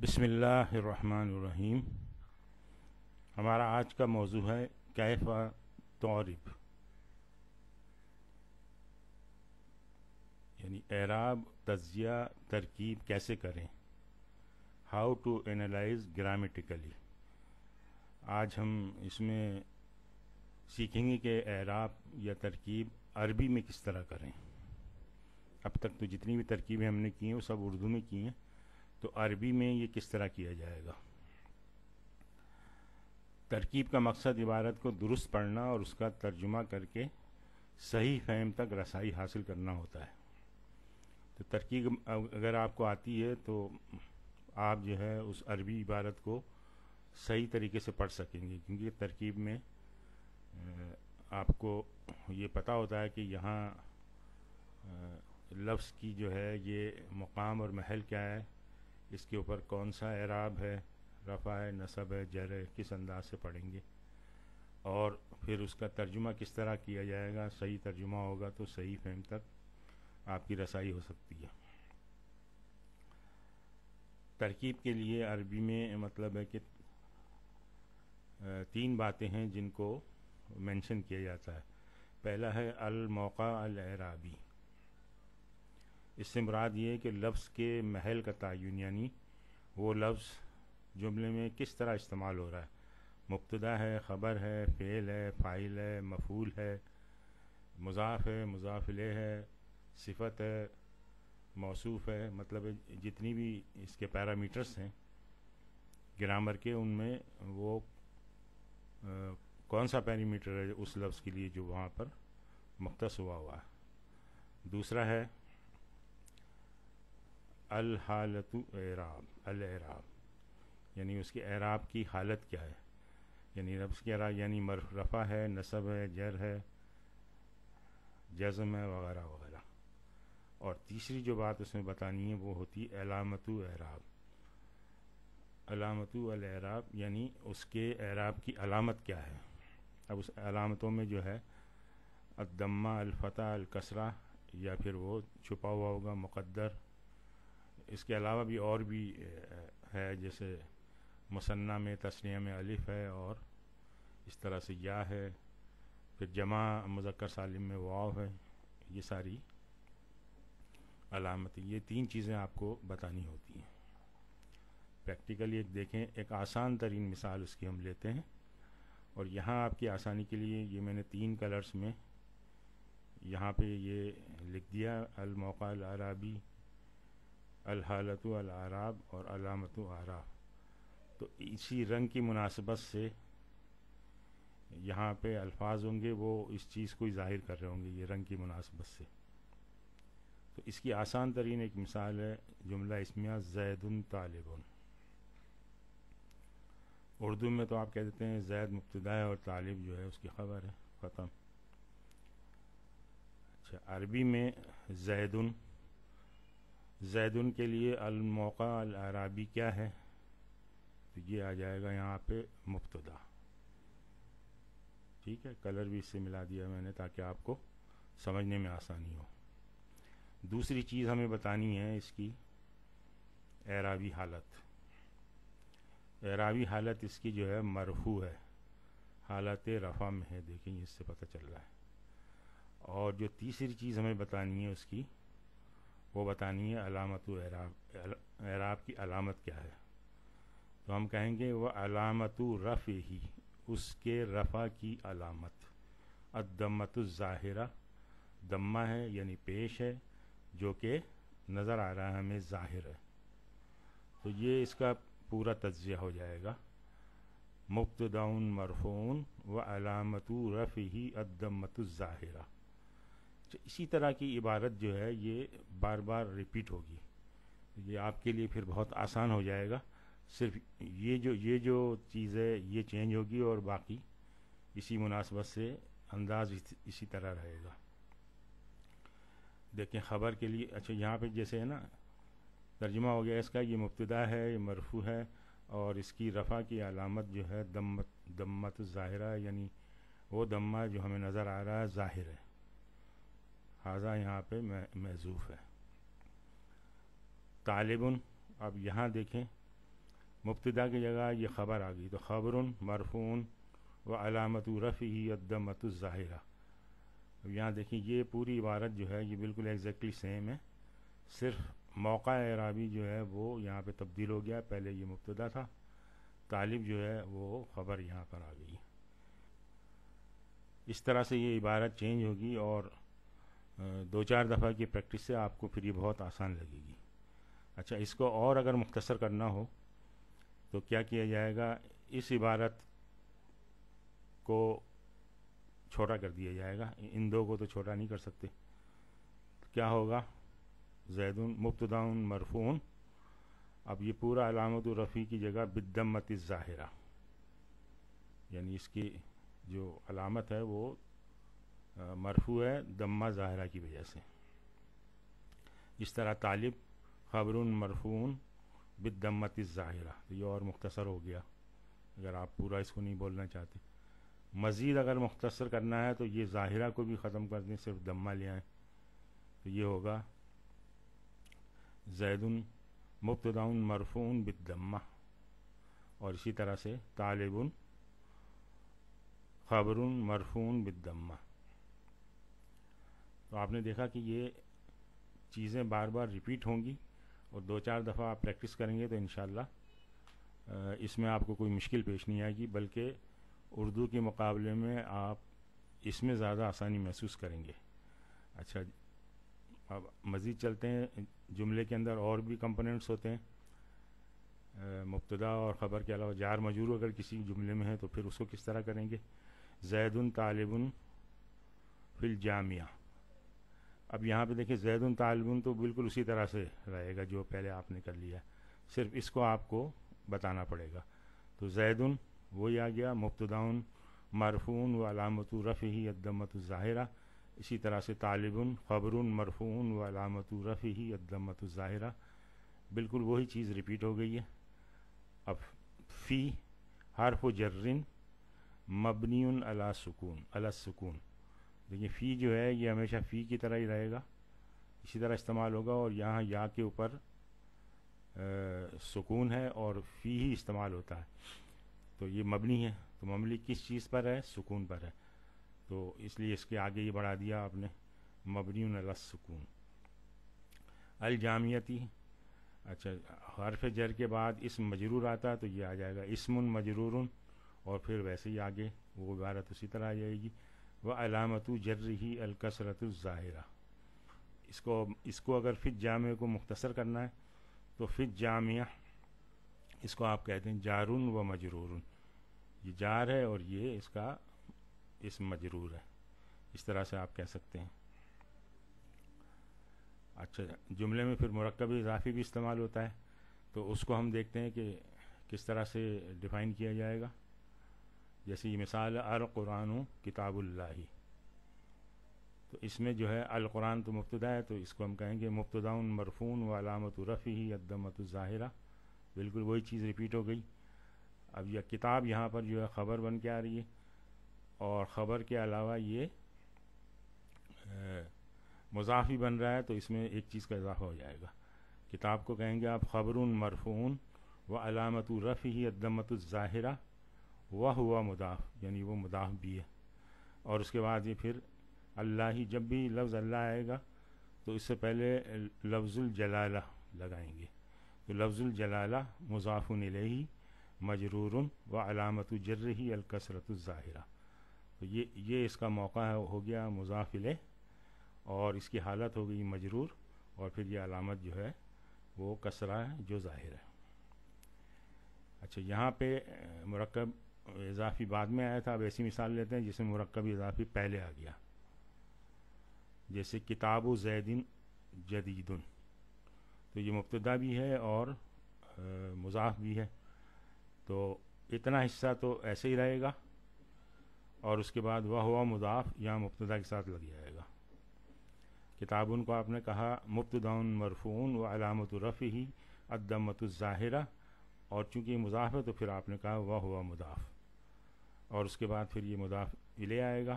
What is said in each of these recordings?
बसमीम हमारा आज का मौजू है कैफा तौरब यानी एराब तजिया तरकीब कैसे करें हाउ टू एनालाइज ग्रामेटिकली आज हम इसमें सीखेंगे कि एराब या तरकीब अरबी में किस तरह करें अब तक तो जितनी भी तरकीबें हमने की हैं वो सब उर्दू में की हैं तो अरबी में ये किस तरह किया जाएगा तरकीब का मकसद इबारत को दुरुस्त पढ़ना और उसका तर्जुमा करके सही फहम तक रसाई हासिल करना होता है तो तरकीब अगर आपको आती है तो आप जो है उस अरबी इबारत को सही तरीके से पढ़ सकेंगे क्योंकि तरकीब में आपको ये पता होता है कि यहाँ लफ्ज़ की जो है ये मुकाम और महल क्या है इसके ऊपर कौन सा एराब है रफ़ा है नसब है जर है किस अंदाज से पढ़ेंगे और फिर उसका तर्जुमा किस तरह किया जाएगा सही तर्जुमा होगा तो सही फेम तक आपकी रसाई हो सकती है तरकीब के लिए अरबी में मतलब है कि तीन बातें हैं जिनको मेंशन किया जाता है पहला है अल मौका अल एराबी इससे मुराद ये कि लफ्ज़ के महल का तयन यानी वो लफ्ज़ जुमले में किस तरह इस्तेमाल हो रहा है मुबतदा है ख़बर है फ़ेल है फ़ाइल है मफूल है मुजाफ है मुजाफिले है सिफत है मौसूफ है मतलब जितनी भी इसके पैरामीटर्स हैं ग्रामर के उनमें वो आ, कौन सा पैरामीटर है उस लफ्ज़ के लिए जो वहाँ पर मुख्त हुआ हुआ है दूसरा है अल हालत एराब अल एराब यानी उसकी एराब की हालत क्या है यानी रब्स की एराब यानी रफ़ा है नसब है जर है जज़म है वगैरह वगैरह और तीसरी जो बात उसमें बतानी है वो होती अलामत एराब अलामत एराब यानी उसके एराब की अलामत क्या है अब उस अलामतों में जो है अदम्मा अलफ़ता अलकसरा या फिर वो छुपा हुआ होगा मुकद्दर इसके अलावा भी और भी है जैसे मसन्ना में तस्निया में अलिफ है और इस तरह से या है फिर जमा मुजक्र सालिम में वाव है ये सारी अलामत ये तीन चीज़ें आपको बतानी होती हैं प्रैक्टिकली एक देखें एक आसान तरीन मिसाल उसकी हम लेते हैं और यहाँ आपकी आसानी के लिए ये मैंने तीन कलर्स में यहाँ पे ये लिख दिया अलमौका अरबी अलहालत अलाराब और अलामत आराब तो इसी रंग की मुनासबत से यहाँ पे अल्फाज होंगे वो इस चीज़ को ज़ाहिर कर रहे होंगे ये रंग की मुनासिबत से तो इसकी आसान तरीन एक मिसाल है जुमला इसमिया जैदन तालिबन उर्दू में तो आप कह देते हैं जैद मुबतदा है और तालिब जो है उसकी खबर है ख़त्म अच्छा अरबी में जैदन जैद के लिए अलमौका अलराबी क्या है तो ये आ जाएगा यहाँ पे मुफ्तदा ठीक है कलर भी इससे मिला दिया मैंने ताकि आपको समझने में आसानी हो दूसरी चीज़ हमें बतानी है इसकी एरावी हालत एरावी हालत इसकी जो है मरहू है हालत रफ़ा में है देखें इससे पता चल रहा है और जो तीसरी चीज़ हमें बतानी है उसकी वो बतानी है अलामत एराब की अलामत क्या है तो हम कहेंगे वह अलामत रफ़ ही उसके रफ़ा की अलामत अदमत ज़ाहिरा दम्मा है यानी पेश है जो कि नज़र आ रहा है हमें ज़ाहिर है तो ये इसका पूरा तजिया हो जाएगा दाउन मरफून व अलामत रफ़ ही अदमत ज़ाहिरा तो इसी तरह की इबारत जो है ये बार बार रिपीट होगी ये आपके लिए फिर बहुत आसान हो जाएगा सिर्फ ये जो ये जो चीज़ है ये चेंज होगी और बाकी इसी मुनासबत से अंदाज इसी तरह रहेगा देखें ख़बर के लिए अच्छा यहाँ पे जैसे है ना तर्जमा हो गया इसका ये मुब्तदा है ये मरफू है और इसकी रफ़ा की अलामत जो है दम्मत दम्मत ज़ाहिरा यानी वो दम्मा जो हमें नज़र आ रहा है ज़ाहिर है हाजा यहाँ पे महजूफ़ है तालिबन अब यहाँ देखें मुबतदा की जगह ये ख़बर आ गई तो ख़बर मरफून व अलामत ही अदमत ज़ाहिरा अब यहाँ देखें ये पूरी इबारत जो है ये बिल्कुल एग्जैक्टली सेम है सिर्फ मौका एराबी जो है वो यहाँ पे तब्दील हो गया पहले ये मुबतदा था तालिब जो है वो ख़बर यहाँ पर आ गई इस तरह से ये इबारत चेंज होगी और दो चार दफ़ा की प्रैक्टिस से आपको फिर ये बहुत आसान लगेगी अच्छा इसको और अगर मुख्तसर करना हो तो क्या किया जाएगा इस इबारत को छोटा कर दिया जाएगा इन दो को तो छोटा नहीं कर सकते क्या होगा जैदुन मुबतदाउन मरफून अब ये पूरा अलामत रफ़ी की जगह बिदमत ज़ाहिरा यानी इसकी जो अलामत है वो मरफू है दम्मा ज़ाहरा की वजह से इस तरह तालिब खबर मरफून बिद दम्मत तो ये और मुख्तसर हो गया अगर आप पूरा इसको नहीं बोलना चाहते मज़ीद अगर मुख्तसर करना है तो ये ज़ाहरा को भी ख़त्म कर दें सिर्फ दम्मा ले आएँ तो ये होगा जैदन मुबतदाउन मरफून बिदम्मा और इसी तरह से तालिबन खबरुन मरफून बिदम्मा तो आपने देखा कि ये चीज़ें बार बार रिपीट होंगी और दो चार दफ़ा आप प्रैक्टिस करेंगे तो इन इसमें आपको कोई मुश्किल पेश नहीं आएगी बल्कि उर्दू के मुकाबले में आप इसमें ज़्यादा आसानी महसूस करेंगे अच्छा अब मज़ीद चलते हैं जुमले के अंदर और भी कंपोनेंट्स होते हैं मुबतदा और ख़बर के अलावा जार मजूर अगर किसी जुमले में है तो फिर उसको किस तरह करेंगे जैदुन तालिबन फिल जामिया अब यहाँ पे देखिए जैदुन तालबुन तो बिल्कुल उसी तरह से रहेगा जो पहले आपने कर लिया सिर्फ इसको आपको बताना पड़ेगा तो जैदुन वही आ गया मुफ्तदाउन मरफून व अलामत ही अदमत ज़ाहरा इसी तरह से तालिबन ख़बरुन मरफून व अलामत ही अदमत ज़ाहरा बिल्कुल वही चीज़ रिपीट हो गई है अब फ़ी हरफ जर्रिन मबनी अला सुकून अला सुकून देखिए फ़ी जो है ये हमेशा फ़ी की तरह ही रहेगा इसी तरह इस्तेमाल होगा और यहाँ या के ऊपर सुकून है और फ़ी ही इस्तेमाल होता है तो ये मबनी है तो मबनी किस चीज़ पर है सुकून पर है तो इसलिए इसके आगे ये बढ़ा दिया आपने मबनी सुकून अलजामियती अच्छा हरफ जर के बाद इसम मजरूर आता है तो ये आ जाएगा इसमन मजरूर और फिर वैसे ही आगे वो इबारत उसी तरह आ जाएगी व अलामत ही अलकसरत ज़ाहरा इसको इसको अगर फित जामे को मुख्तसर करना है तो फित जामिया इसको आप कहते हैं जारुन व मजरूर ये जार है और ये इसका इस मजरूर है इस तरह से आप कह सकते हैं अच्छा जुमले में फिर मरकब इजाफी भी इस्तेमाल होता है तो उसको हम देखते हैं कि किस तरह से डिफ़ाइन किया जाएगा जैसे ये मिसाल क़ुरान किताबुल्लाही तो इसमें जो है क़ुरान तो मुफ्तदा है तो इसको हम कहेंगे मुफ्तदा मरफून व अलामत रफ़ी अदमत ज़ाहिरा बिल्कुल वही चीज़ रिपीट हो गई अब यह किताब यहाँ पर जो है ख़बर बन के आ रही है और ख़बर के अलावा ये मुजाफी बन रहा है तो इसमें एक चीज़ का इजाफा हो जाएगा किताब को कहेंगे आप ख़बर मरफून व अलामत रफ़ी अदमत ज़ाहिरा वह हुआ मुदाफ यानी वो मुदाफ भी है और उसके बाद ये फिर अल्लाह ही जब भी लफ्ज़ अल्लाह आएगा तो इससे पहले लफ्ज़ुल जलाला लगाएंगे तो लफ्ज़ुल जलाला मुजाफुन ही मजरूर व अलामत जर्र ही अलकसरत ज़ाहिरा तो ये ये इसका मौका है हो गया मुजाफिल और इसकी हालत हो गई मजरूर और फिर ये अलामत जो है वो कसरा है जो ज़ाहिर है अच्छा यहाँ पे मरकब इजाफी बाद में आया था अब ऐसी मिसाल लेते हैं जिसमें मरकब इजाफी पहले आ गया जैसे किताब जैदिन जदीदन तो ये मुबतदा भी है और मुजाफ भी है तो इतना हिस्सा तो ऐसे ही रहेगा और उसके बाद वह हुआ मुदाफ यहाँ मुबतदा के साथ लग जाएगा किताब उनको आपने कहा मुबतदाउन मरफून व अलामत रफ़ी ही ज़ाहिरा और चूँकि मुजाफ है तो फिर आपने कहा वह हुआ मुदाफ़ और उसके बाद फिर ये मुदाफ इले आएगा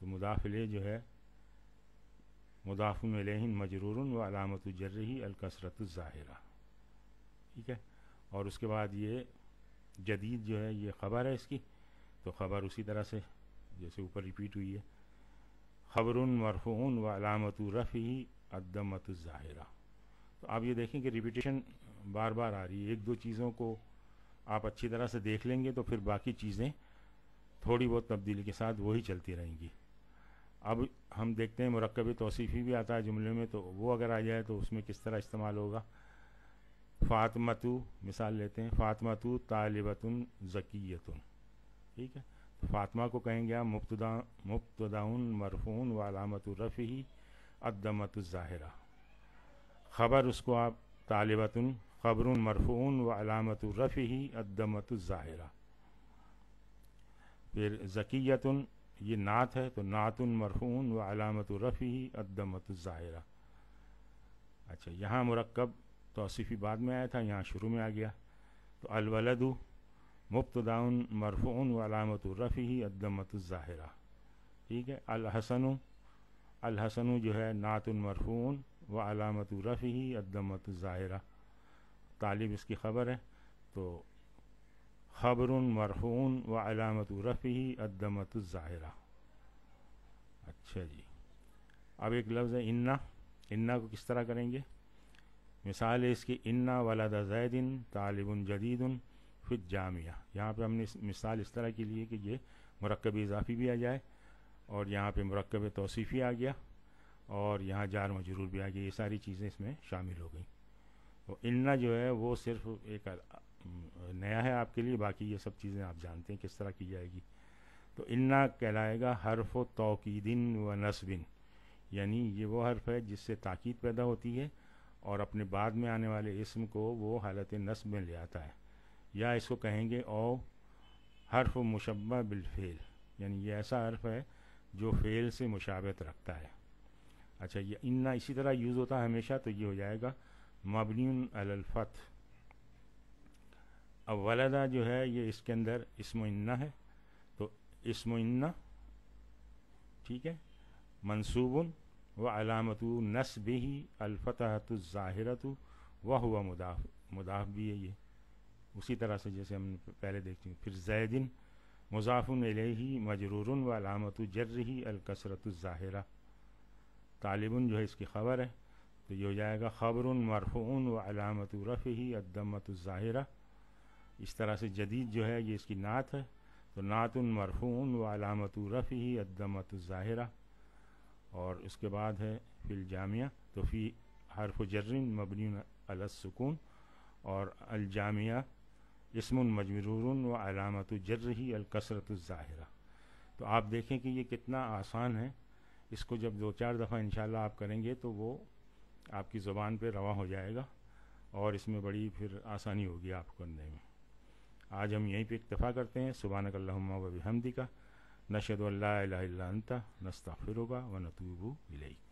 तो मुदाफ इले जो है मुदाफ़ इलेहिन मजरूर व अलामत जर्रही अलकसरत ज़ाहिरा ठीक है और उसके बाद ये जदीद जो है ये ख़बर है इसकी तो ख़बर उसी तरह से जैसे ऊपर रिपीट हुई है ख़बर मरफ़ून व अलामत रफ़ी अदमत ज़ाहिरा तो आप ये देखें कि रिपीटेशन बार बार आ रही है एक दो चीज़ों को आप अच्छी तरह से देख लेंगे तो फिर बाकी चीज़ें थोड़ी बहुत तब्दीली के साथ वही चलती रहेंगी अब हम देखते हैं मरकब तोसीफ़ी भी आता है जुमले में तो वो अगर आ जाए तो उसमें किस तरह इस्तेमाल होगा फ़ातमतु मिसाल लेते हैं फ़ातमतु तालिबतुन ज़कीयतन ठीक है तो फ़ातमा को कहेंगे आप मुफ्तदा मुफ्तदाउन मरफून वालामत रफ़ी अदमत ज़ाहिरा ख़बर उसको आप तालिबतुन ख़बरुन मरफून वालामत रफ़ी अदमत ज़ाहिरा फिर ज़कीयतुन ये नात है तो नातुन मरफून व अलामत रफ़ी अदमत ज़ाहिरा अच्छा यहाँ मरकब तोसीफ़ी बाद में आया था यहाँ शुरू में आ गया तो अलवलदु मुबतदाउन मरफून व अलामत रफ़ी अदमत ज़ाहिरा ठीक है अलहसन अलहसन जो है नातुन मरफून व अलामत रफ़ी अदमत ज़ाहिरा तालिब इसकी ख़बर है तो खबर मरहून व अलामत रफ़ी अदमत ज़ाहरा अच्छा जी अब एक लफ्ज़ है इन्ना इन्ना को किस तरह करेंगे मिसाल है इसकी इन्ना वलद जैदिन तालिबन जदीदन फिर जामिया यहाँ पे हमने मिसाल इस तरह के लिए कि ये मरकब इजाफी भी आ जाए और यहाँ पे मरकब तोसीफ़ी आ गया और यहाँ जार मजरूर भी आ गया ये सारी चीज़ें इसमें शामिल हो गई तो इन्ना जो है वो सिर्फ एक नया है आपके लिए बाकी ये सब चीज़ें आप जानते हैं किस तरह की जाएगी तो इन्ना कहलाएगा हर्फ तोकीदिन व नस्बिन यानी ये वो हर्फ है जिससे ताक़ीद पैदा होती है और अपने बाद में आने वाले इसम को वो हालत नस्ब में ले आता है या इसको कहेंगे ओ हर्फ मुशबा बिलफेल यानी ये ऐसा हर्फ है जो फेल से मुशाबत रखता है अच्छा ये इन्ना इसी तरह यूज़ होता है हमेशा तो ये हो जाएगा मबनी अलफ़त अब वलदा जो है ये इसके अंदर इसमुन्ना है तो इसमुन्ना ठीक है मनसूबन व अलामत नसब ही अलफ़तहत ज़ाहिरत वह हुआ मुदाफ मुदाफ भी है ये उसी तरह से जैसे हम पहले देखते हैं फिर जैदिन मुजाफन ही मजरूर व अलामत जर्र ही अलकसरत ज़ाहिरा तालिबन जो है इसकी खबर है तो ये हो जाएगा खबर मरफ़ून व अलामत रफ़ ही अदमत ज़ाहिरा इस तरह से जदीद जो है ये इसकी नात है तो नातुन मरफून व अलामत रफ़ी अदमत ज़ाहिरा और उसके बाद है फिल जामिया तो फ़ी हरफ जर्रिन मबनी अलसकून और अलजामिया इसमन मजमरून व अलामत ही अलकसरत ज़ाहिरा तो आप देखें कि ये कितना आसान है इसको जब दो चार दफ़ा इन आप करेंगे तो वो आपकी ज़ुबान पर रवा हो जाएगा और इसमें बड़ी फिर आसानी होगी आपको करने में आज हम यहीं पे इतफ़ा करते हैं सुबह सुबहानक वबी हमदी का नशद अल्लाह नस्ता फिर अंता व नतूबू इलैक